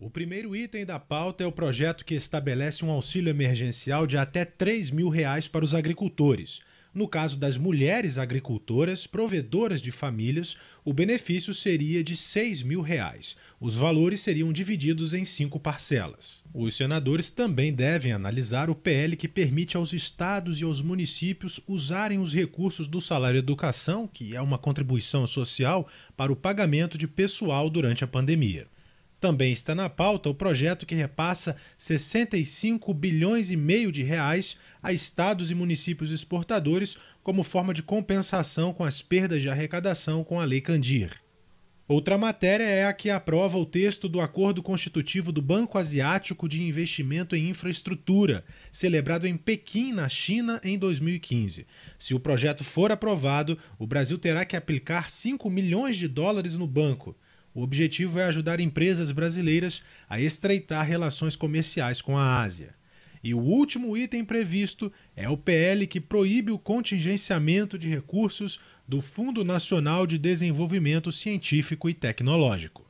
O primeiro item da pauta é o projeto que estabelece um auxílio emergencial de até 3 mil reais para os agricultores. No caso das mulheres agricultoras, provedoras de famílias, o benefício seria de 6 mil reais. Os valores seriam divididos em cinco parcelas. Os senadores também devem analisar o PL que permite aos estados e aos municípios usarem os recursos do salário educação, que é uma contribuição social, para o pagamento de pessoal durante a pandemia. Também está na pauta o projeto que repassa 65 bilhões e meio de reais a estados e municípios exportadores como forma de compensação com as perdas de arrecadação com a Lei Candir. Outra matéria é a que aprova o texto do Acordo Constitutivo do Banco Asiático de Investimento em Infraestrutura, celebrado em Pequim, na China, em 2015. Se o projeto for aprovado, o Brasil terá que aplicar 5 milhões de dólares no banco. O objetivo é ajudar empresas brasileiras a estreitar relações comerciais com a Ásia. E o último item previsto é o PL que proíbe o contingenciamento de recursos do Fundo Nacional de Desenvolvimento Científico e Tecnológico.